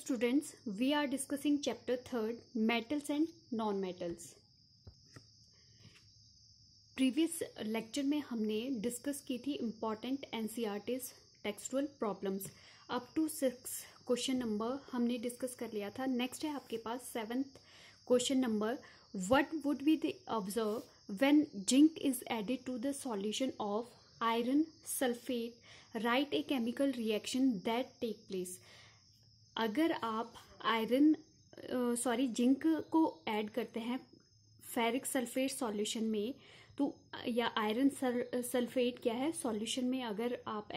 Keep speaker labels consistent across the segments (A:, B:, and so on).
A: students we are discussing chapter third metals and non metals previous lecture में हमने discuss की थी important N C R Ts textual problems up to six question number हमने discuss कर लिया था next है आपके पास seventh question number what would be the observe when zinc is added to the solution of iron sulphate right a chemical reaction that take place अगर आप iron sorry zinc को ऐड करते हैं फेरिक सल्फेट सॉल्यूशन में तो या iron sulphate क्या है सॉल्यूशन में अगर आप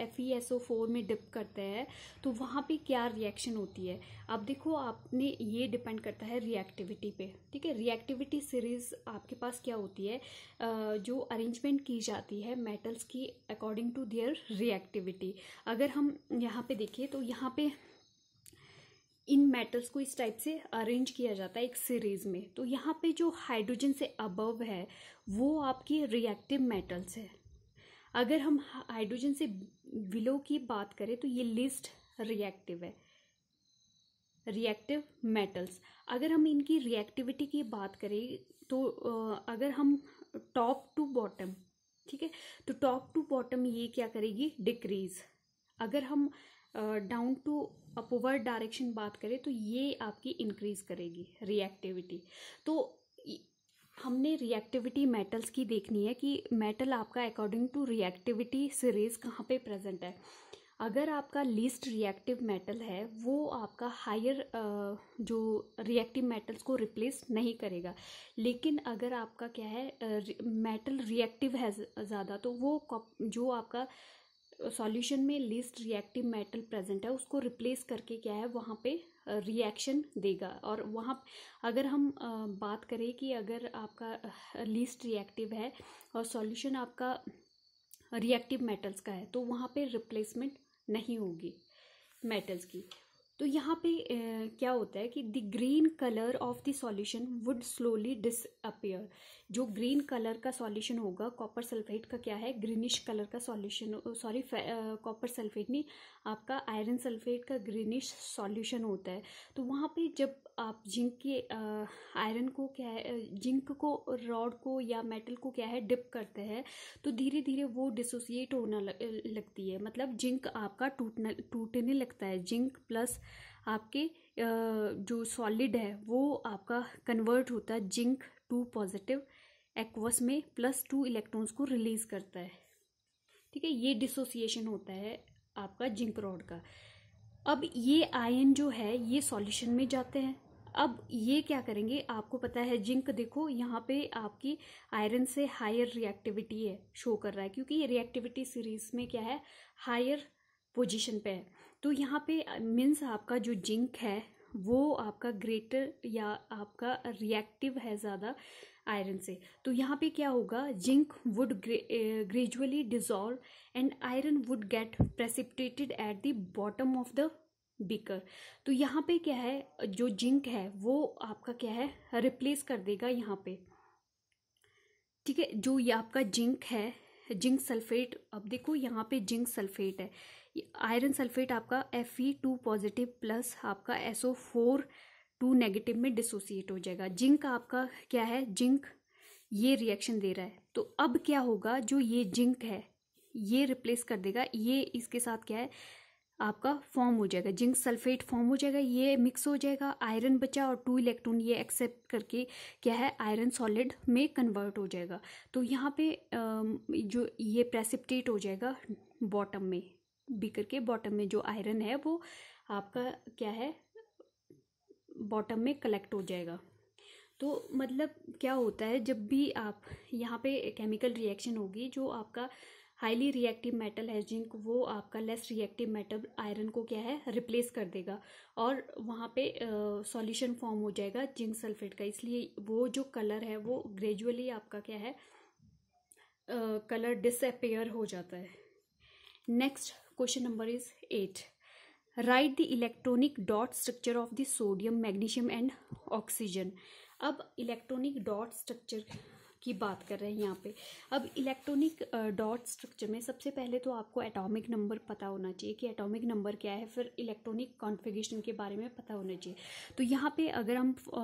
A: फोर e में डिप करते हैं तो वहाँ पे क्या रिएक्शन होती है अब देखो आपने ये डिपेंड करता है रिएक्टिविटी पे ठीक है रिएक्टिविटी सीरीज आपके पास क्या होती है जो अरेंजमेंट की जाती है मेटल्स की अकॉर्डिंग टू देयर रिएक्टिविटी अगर हम यहाँ पे देखें तो यहाँ पे इन मेटल्स को इस टाइप से अरेंज किया जाता है एक सीरीज में तो यहाँ पे जो हाइड्रोजन से अबव है वो आपकी रिएक्टिव मेटल्स है अगर हम हाइड्रोजन से बिलो की बात करें तो ये लिस्ट रिएक्टिव है रिएक्टिव मेटल्स अगर हम इनकी रिएक्टिविटी की बात करें तो अगर हम टॉप टू बॉटम ठीक है तो टॉप टू बॉटम ये क्या करेगी डिक्रीज अगर हम डाउन टू अपवर्ड डायरेक्शन बात करें तो ये आपकी इंक्रीज़ करेगी रिएक्टिविटी तो हमने रिएक्टिविटी मेटल्स की देखनी है कि मेटल आपका अकॉर्डिंग टू रिएक्टिविटी सीरीज कहाँ पे प्रेजेंट है अगर आपका लीस्ट रिएक्टिव मेटल है वो आपका हायर जो रिएक्टिव मेटल्स को रिप्लेस नहीं करेगा लेकिन अगर आपका क्या है मेटल रिएक्टिव है ज़्यादा तो वो जो आपका सॉल्यूशन में लीस्ट रिएक्टिव मेटल प्रेजेंट है उसको रिप्लेस करके क्या है वहाँ पे रिएक्शन देगा और वहाँ अगर हम बात करें कि अगर आपका लीस्ट रिएक्टिव है और सॉल्यूशन आपका रिएक्टिव मेटल्स का है तो वहाँ पे रिप्लेसमेंट नहीं होगी मेटल्स की तो यहाँ पे क्या होता है कि the green colour of the solution would slowly disappear जो ग्रीन कलर का सॉल्यूशन होगा कॉपर सल्फेट का क्या है ग्रीनिश कलर का सॉल्यूशन सॉरी कॉपर सल्फेट नहीं आपका आयरन सल्फेट का ग्रीनिश सॉल्यूशन होता है तो वहाँ पे जब आप जिंक के आयरन को क्या है जिंक को रॉड को या मेटल को क्या है डिप करते हैं तो धीरे धीरे वो डिसोसिएट होना लग, लगती है मतलब जिंक आपका टूटना टूटने लगता है जिंक प्लस आपके जो सॉलिड है वो आपका कन्वर्ट होता है जिंक टू पॉजिटिव एक्वस में प्लस टू इलेक्ट्रॉन्स को रिलीज करता है ठीक है ये डिसोसिएशन होता है आपका जिंक रॉड का अब ये आयन जो है ये सॉल्यूशन में जाते हैं अब ये क्या करेंगे आपको पता है जिंक देखो यहाँ पे आपकी आयरन से हायर रिएक्टिविटी है शो कर रहा है क्योंकि ये रिएक्टिविटी सीरीज में क्या है हायर पोजीशन पे है तो यहाँ पे मीन्स आपका जो जिंक है वो आपका ग्रेटर या आपका रिएक्टिव है ज़्यादा आयरन से तो यहाँ पे क्या होगा zinc would gradually dissolve and iron would get precipitated at the bottom of the beaker तो यहाँ पे क्या है जो जिंक है वो आपका क्या है रिप्लेस कर देगा यहाँ पे ठीक है जो ये आपका जिंक है जिंक सल्फेट अब देखो यहाँ पे जिंक सल्फेट है आयरन सल्फेट आपका F E two positive plus आपका S O four two negative में डिसोसिएट हो जाएगा जिंक आपका क्या है जिंक ये रिएक्शन दे रहा है तो अब क्या होगा जो ये जिंक है ये रिप्लेस कर देगा ये इसके साथ क्या है आपका फॉर्म हो जाएगा जिंक सल्फेट फॉर्म हो जाएगा ये मिक्स हो जाएगा आयरन बचा और टू इलेक्ट्रॉन ये एक्सेप्ट करके क्या है आयरन सॉलिड में कन्वर्ट हो जाएगा तो यहाँ पे जो ये प्रेसिपिटेट हो जाएगा बॉटम में बीकर के बॉटम में जो आयरन है वो आपका क्या है बॉटम में कलेक्ट हो जाएगा तो मतलब क्या होता है जब भी आप यहाँ पे केमिकल रिएक्शन होगी जो आपका हाईली रिएक्टिव मेटल है जिंक वो आपका लेस रिएक्टिव मेटल आयरन को क्या है रिप्लेस कर देगा और वहाँ पे सॉल्यूशन फॉर्म हो जाएगा जिंक सल्फेट का इसलिए वो जो कलर है वो ग्रेजुअली आपका क्या है कलर uh, डिसअपेयर हो जाता है next question number is eight write the electronic dot structure of the sodium magnesium and oxygen अब इलेक्ट्रॉनिक डॉट स्ट्रक्चर की बात कर रहे हैं यहाँ पे अब इलेक्ट्रॉनिक डॉट स्ट्रक्चर में सबसे पहले तो आपको एटॉमिक नंबर पता होना चाहिए कि एटॉमिक नंबर क्या है फिर इलेक्ट्रॉनिक कॉन्फ़िगरेशन के बारे में पता होना चाहिए तो यहाँ पे अगर हम आ,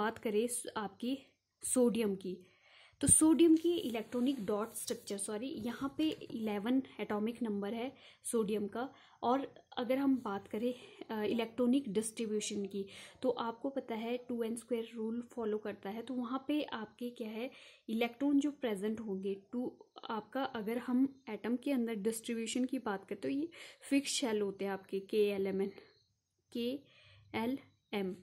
A: बात करें आपकी सोडियम की तो सोडियम की इलेक्ट्रॉनिक डॉट स्ट्रक्चर सॉरी यहाँ पे इलेवन एटॉमिक नंबर है सोडियम का और अगर हम बात करें इलेक्ट्रॉनिक डिस्ट्रीब्यूशन की तो आपको पता है two n square rule follow करता है तो वहाँ पे आपके क्या है इलेक्ट्रॉन जो प्रेजेंट होंगे टू आपका अगर हम एटम के अंदर डिस्ट्रीब्यूशन की बात करें तो ये फिक्स शेल होते हैं आपके के एल एम एन के एल एम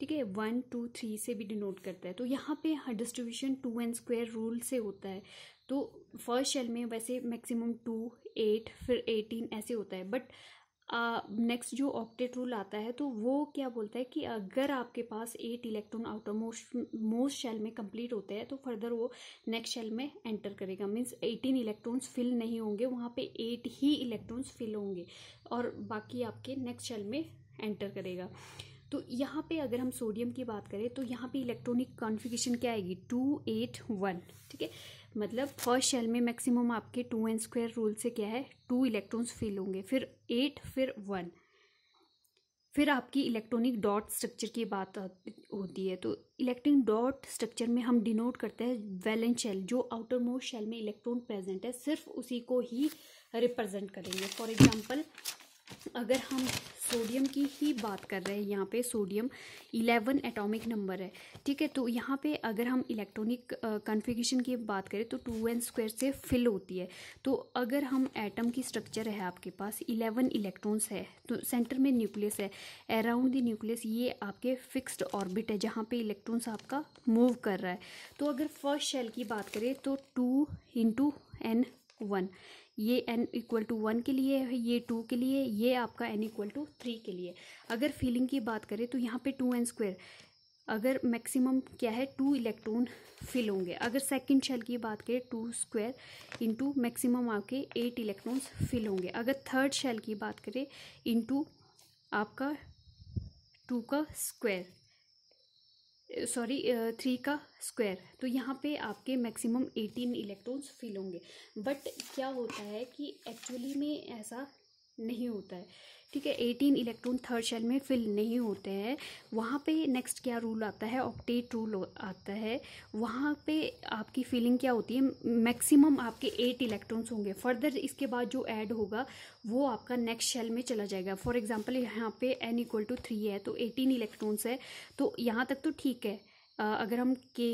A: ठीक है वन टू थ्री से भी डिनोट करता है तो यहाँ पे distribution two n square rule से होता है तो फर्स्ट शेल में वैसे मैक्सिमम टू एट फिर एटीन ऐसे होता है बट नेक्स्ट uh, जो ऑक्टेट रूल आता है तो वो क्या बोलता है कि अगर आपके पास eight electron outer most most shell में कंप्लीट होते हैं तो फर्दर वो नेक्स्ट शेल में एंटर करेगा मीन्स एटीन इलेक्ट्रॉन्स फिल नहीं होंगे वहाँ पे एट ही इलेक्ट्रॉन्स फिल होंगे और बाकी आपके नेक्स्ट शेल में एंटर करेगा तो यहाँ पे अगर हम सोडियम की बात करें तो यहाँ पे इलेक्ट्रॉनिक कॉन्फ़िगरेशन क्या आएगी टू एट वन ठीक है मतलब फर्स्ट शेल में मैक्सिमम आपके टू एन स्क्वायर रूल से क्या है टू इलेक्ट्रॉन्स फिल होंगे फिर एट फिर वन फिर आपकी इलेक्ट्रॉनिक डॉट स्ट्रक्चर की बात होती है तो इलेक्ट्रॉनिक डॉट स्ट्रक्चर में हम डिनोट करते हैं वैलेंस शेल जो आउटर मोस्ट शेल में इलेक्ट्रॉन प्रेजेंट है सिर्फ उसी को ही रिप्रेजेंट करेंगे फॉर एग्जांपल अगर हम सोडियम की ही बात कर रहे हैं यहाँ पे सोडियम 11 एटॉमिक नंबर है ठीक है तो यहाँ पे अगर हम इलेक्ट्रॉनिक कॉन्फ़िगरेशन की बात करें तो टू एन स्क्वायर से फिल होती है तो अगर हम एटम की स्ट्रक्चर है आपके पास 11 इलेक्ट्रॉन्स है तो सेंटर में न्यूक्लियस है अराउंड द न्यूक्लियस ये आपके फिक्स्ड ऑर्बिट है जहाँ पर इलेक्ट्रॉन्स आपका मूव कर रहा है तो अगर फर्स्ट शेल की बात करें तो टू इंटू एन वन ये एन इक्वल टू वन के लिए है ये टू के लिए ये आपका एन इक्वल टू थ्री के लिए अगर फीलिंग की बात करें तो यहाँ पे टू एन स्क्वेयर अगर मैक्सिमम क्या है टू इलेक्ट्रॉन फिल होंगे अगर सेकंड शेल की बात करें टू स्क्वायर इंटू मैक्सिमम आपके एट इलेक्ट्रॉन्स फिल होंगे अगर थर्ड शेल की बात करें इंटू आपका टू का स्क्वायर सॉरी थ्री का स्क्वायर तो यहाँ पे आपके मैक्सिमम एटीन इलेक्ट्रॉन्स फिल होंगे बट क्या होता है कि एक्चुअली में ऐसा नहीं होता है ठीक है एटीन इलेक्ट्रॉन थर्ड शेल में फिल नहीं होते हैं वहाँ पे नेक्स्ट क्या रूल आता है ऑक्टेट रूल आता है वहाँ पे आपकी फीलिंग क्या होती है मैक्सिमम आपके एट इलेक्ट्रॉन्स होंगे फर्दर इसके बाद जो ऐड होगा वो आपका नेक्स्ट शेल में चला जाएगा फॉर एग्जांपल यहाँ पे एन इक्वल टू थ्री है तो एटीन इलेक्ट्रॉन्स है तो यहाँ तक तो ठीक है अगर हम के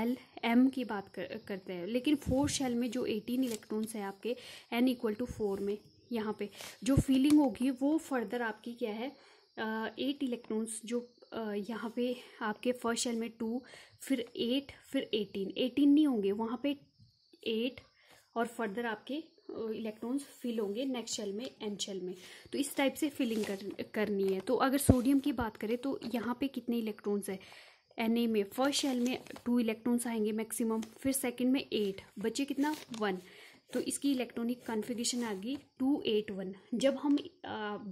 A: एल एम की बात कर, करते हैं लेकिन फोर शेल में जो एटीन इलेक्ट्रॉन्स है आपके एन इक्वल टू फोर में यहाँ पे जो फीलिंग होगी वो फर्दर आपकी क्या है एट इलेक्ट्रॉन्स जो यहाँ पे आपके फर्स्ट शेल में टू फिर एट फिर एटीन एटीन नहीं होंगे वहाँ पे एट और फर्दर आपके इलेक्ट्रॉन्स फिल होंगे नेक्स्ट शेल में एन शेल में तो इस टाइप से फिलिंग कर, करनी है तो अगर सोडियम की बात करें तो यहाँ पे कितने इलेक्ट्रॉन्स है एन में फर्स्ट शेल में टू इलेक्ट्रॉन्स आएंगे मैक्सिमम फिर सेकंड में एट बचे कितना वन तो इसकी इलेक्ट्रॉनिक कॉन्फ़िगरेशन आ गई टू एट वन जब हम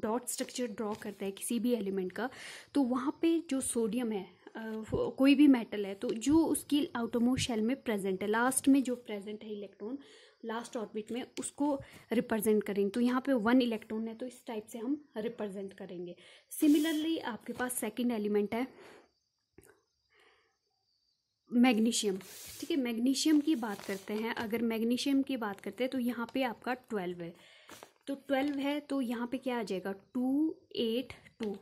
A: डॉट स्ट्रक्चर ड्रॉ करते हैं किसी भी एलिमेंट का तो वहाँ पे जो सोडियम है कोई भी मेटल है तो जो उसकी आउटोमो शेल में प्रेजेंट है लास्ट में जो प्रेजेंट है इलेक्ट्रॉन लास्ट ऑर्बिट में उसको रिप्रेजेंट करेंगे तो यहाँ पे वन इलेक्ट्रॉन है तो इस टाइप से हम रिप्रेजेंट करेंगे सिमिलरली आपके पास सेकेंड एलिमेंट है मैग्नीशियम ठीक है मैग्नीशियम की बात करते हैं अगर मैग्नीशियम की बात करते हैं तो यहाँ पे आपका ट्वेल्व है तो ट्वेल्व है तो यहाँ पे क्या आ जाएगा two eight two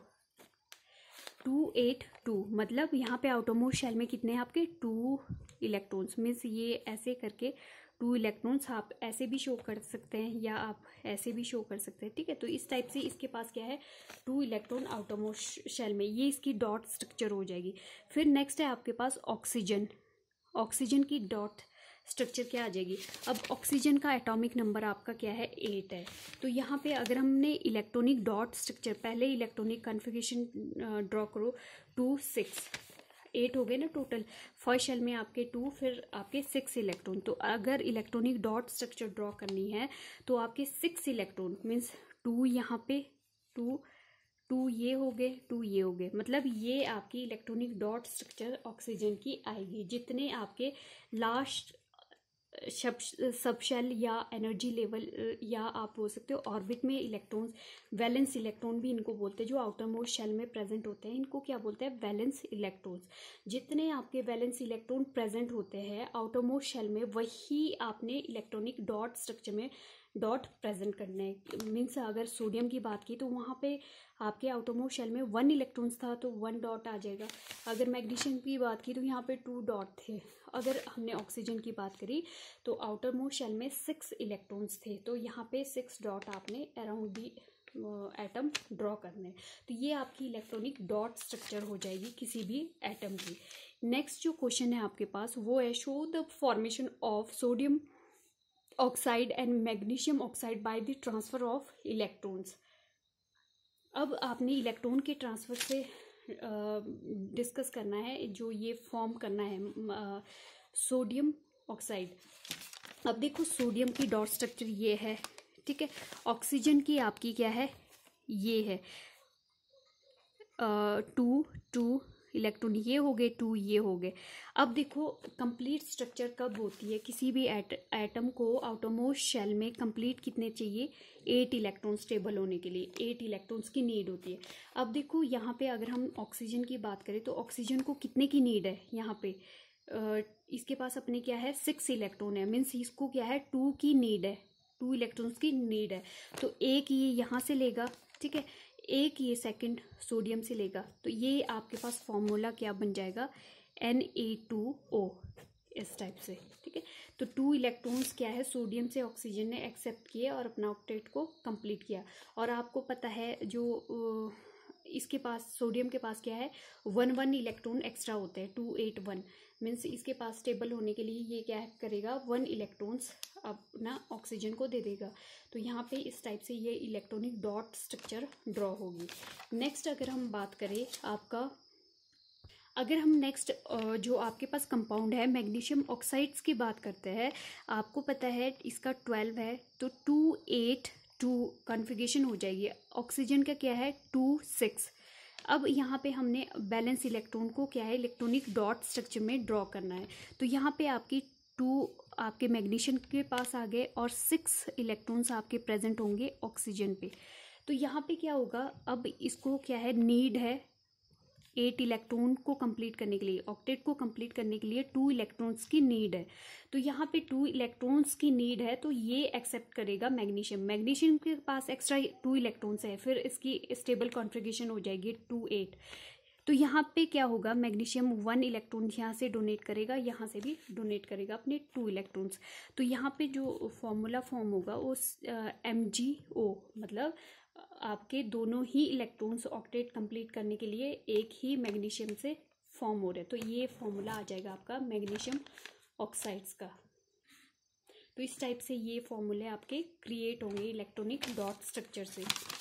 A: two eight two मतलब यहाँ पे आउटोमोस्ट शेल में कितने हैं आपके टू इलेक्ट्रॉन्स मीन्स ये ऐसे करके टू इलेक्ट्रॉन्स आप ऐसे भी शो कर सकते हैं या आप ऐसे भी शो कर सकते हैं ठीक है तो इस टाइप से इसके पास क्या है टू इलेक्ट्रॉन आउटोमो शेल में ये इसकी डॉट स्ट्रक्चर हो जाएगी फिर नेक्स्ट है आपके पास ऑक्सीजन ऑक्सीजन की डॉट स्ट्रक्चर क्या आ जाएगी अब ऑक्सीजन का एटॉमिक नंबर आपका क्या है एट है तो यहाँ पे अगर हमने इलेक्ट्रॉनिक डॉट स्ट्रक्चर पहले इलेक्ट्रॉनिक कन्फिगेशन ड्रॉ करो टू सिक्स एट हो गए ना टोटल फर्स्ट शेल में आपके टू फिर आपके सिक्स इलेक्ट्रॉन तो अगर इलेक्ट्रॉनिक डॉट स्ट्रक्चर ड्रॉ करनी है तो आपके सिक्स इलेक्ट्रॉन मीन्स टू यहाँ पे टू टू ये हो गए टू ये हो गए मतलब ये आपकी इलेक्ट्रॉनिक डॉट स्ट्रक्चर ऑक्सीजन की आएगी जितने आपके लास्ट सब शेल या एनर्जी लेवल या आप बोल सकते हो ऑर्बिट में इलेक्ट्रॉन्स वैलेंस इलेक्ट्रॉन भी इनको बोलते हैं जो आउटर मोस्ट शेल में प्रेजेंट होते हैं इनको क्या बोलते हैं वैलेंस इलेक्ट्रॉन्स जितने आपके वैलेंस इलेक्ट्रॉन प्रेजेंट होते हैं आउटर मोस्ट शेल में वही आपने इलेक्ट्रॉनिक डॉट स्ट्रक्चर में डॉट प्रेजेंट करने मीन्स अगर सोडियम की बात की तो वहाँ पे आपके आउटोमो शेल में वन इलेक्ट्रॉन्स था तो वन डॉट आ जाएगा अगर मैग्नीशियम की बात की तो यहाँ पे टू डॉट थे अगर हमने ऑक्सीजन की बात करी तो आउटर शेल में सिक्स इलेक्ट्रॉन्स थे तो यहाँ पे सिक्स डॉट आपने अराउंड दी एटम ड्रॉ करने तो ये आपकी इलेक्ट्रॉनिक डॉट स्ट्रक्चर हो जाएगी किसी भी एटम की नेक्स्ट जो क्वेश्चन है आपके पास वो है show the formation of sodium oxide and magnesium oxide by the transfer of electrons अब आपने इलेक्ट्रॉन के ट्रांसफ़र से डिस्कस करना है जो ये फॉर्म करना है सोडियम ऑक्साइड अब देखो सोडियम की डॉट स्ट्रक्चर ये है ठीक है ऑक्सीजन की आपकी क्या है ये है टू टू इलेक्ट्रॉन ये हो गए टू ये हो गए अब देखो कंप्लीट स्ट्रक्चर कब होती है किसी भी एट, एटम को आउटोमोस शेल में कंप्लीट कितने चाहिए एट इलेक्ट्रॉन स्टेबल होने के लिए एट इलेक्ट्रॉन्स की नीड होती है अब देखो यहाँ पे अगर हम ऑक्सीजन की बात करें तो ऑक्सीजन को कितने की नीड है यहाँ पे इसके पास अपने क्या है सिक्स इलेक्ट्रॉन है मीन्स इसको क्या है टू की नीड है टू इलेक्ट्रॉन्स की नीड है तो एक ये यहाँ से लेगा ठीक है एक ये सेकंड सोडियम से लेगा तो ये आपके पास फॉर्मूला क्या बन जाएगा एन ए टू ओ इस टाइप से ठीक है तो टू इलेक्ट्रॉन्स क्या है सोडियम से ऑक्सीजन ने एक्सेप्ट किए और अपना ऑक्टेट को कंप्लीट किया और आपको पता है जो इसके पास सोडियम के पास क्या है वन वन इलेक्ट्रॉन एक्स्ट्रा होते हैं टू एट वन मीन्स इसके पास स्टेबल होने के लिए ये क्या करेगा वन इलेक्ट्रॉन्स अपना ऑक्सीजन को दे देगा तो यहाँ पे इस टाइप से ये इलेक्ट्रॉनिक डॉट स्ट्रक्चर ड्रॉ होगी नेक्स्ट अगर हम बात करें आपका अगर हम नेक्स्ट जो आपके पास कंपाउंड है मैग्नीशियम ऑक्साइड्स की बात करते हैं आपको पता है इसका ट्वेल्व है तो टू एट टू कॉन्फ़िगरेशन हो जाएगी ऑक्सीजन का क्या है टू सिक्स अब यहाँ पे हमने बैलेंस इलेक्ट्रॉन को क्या है इलेक्ट्रॉनिक डॉट स्ट्रक्चर में ड्रॉ करना है तो यहाँ पे आपकी टू आपके मैग्नीशियम के पास आ गए और सिक्स इलेक्ट्रॉन्स आपके प्रेजेंट होंगे ऑक्सीजन पे तो यहाँ पे क्या होगा अब इसको क्या है नीड है एट इलेक्ट्रॉन को कंप्लीट करने के लिए ऑक्टेट को कंप्लीट करने के लिए टू इलेक्ट्रॉन्स की नीड है तो यहाँ पे टू इलेक्ट्रॉन्स की नीड है तो ये एक्सेप्ट करेगा मैग्नीशियम मैग्नीशियम के पास एक्स्ट्रा टू इलेक्ट्रॉन्स है फिर इसकी स्टेबल कॉन्फ़िगरेशन हो जाएगी टू एट तो यहाँ पे क्या होगा मैग्नीशियम वन इलेक्ट्रॉन यहाँ से डोनेट करेगा यहाँ से भी डोनेट करेगा अपने टू इलेक्ट्रॉन्स तो यहाँ पे जो फॉर्मूला फॉर्म होगा वो एम जी ओ मतलब आपके दोनों ही इलेक्ट्रॉन्स ऑक्टेट कंप्लीट करने के लिए एक ही मैग्नीशियम से फॉर्म हो रहा है तो ये फॉर्मूला आ जाएगा आपका मैग्नीशियम ऑक्साइड्स का तो इस टाइप से ये फॉर्मूले आपके क्रिएट होंगे इलेक्ट्रॉनिक डॉट स्ट्रक्चर से